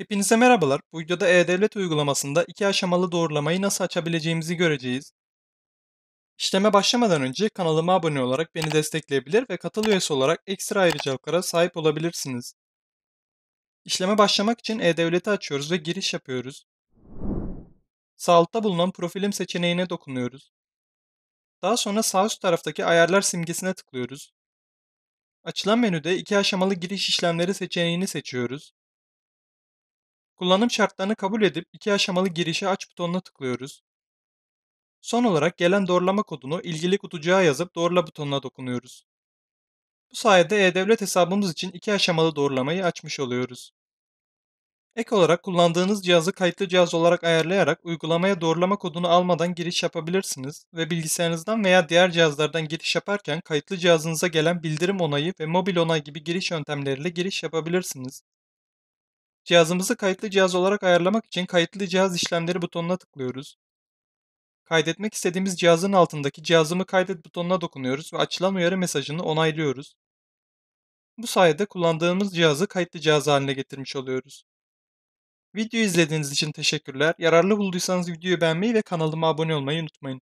Hepinize merhabalar. Bu videoda E-Devlet uygulamasında iki aşamalı doğrulamayı nasıl açabileceğimizi göreceğiz. İşleme başlamadan önce kanalıma abone olarak beni destekleyebilir ve katıl üyesi olarak ekstra ayrıcalıklara sahip olabilirsiniz. İşleme başlamak için E-Devlet'i açıyoruz ve giriş yapıyoruz. Sağ altta bulunan profilim seçeneğine dokunuyoruz. Daha sonra sağ üst taraftaki ayarlar simgesine tıklıyoruz. Açılan menüde iki aşamalı giriş işlemleri seçeneğini seçiyoruz. Kullanım şartlarını kabul edip iki aşamalı girişe aç butonuna tıklıyoruz. Son olarak gelen doğrulama kodunu ilgili kutucuğa yazıp doğrula butonuna dokunuyoruz. Bu sayede e-devlet hesabımız için iki aşamalı doğrulamayı açmış oluyoruz. Ek olarak kullandığınız cihazı kayıtlı cihaz olarak ayarlayarak uygulamaya doğrulama kodunu almadan giriş yapabilirsiniz ve bilgisayarınızdan veya diğer cihazlardan giriş yaparken kayıtlı cihazınıza gelen bildirim onayı ve mobil onay gibi giriş yöntemleriyle giriş yapabilirsiniz. Cihazımızı kayıtlı cihaz olarak ayarlamak için kayıtlı cihaz işlemleri butonuna tıklıyoruz. Kaydetmek istediğimiz cihazın altındaki cihazımı kaydet butonuna dokunuyoruz ve açılan uyarı mesajını onaylıyoruz. Bu sayede kullandığımız cihazı kayıtlı cihaz haline getirmiş oluyoruz. Video izlediğiniz için teşekkürler. Yararlı bulduysanız videoyu beğenmeyi ve kanalıma abone olmayı unutmayın.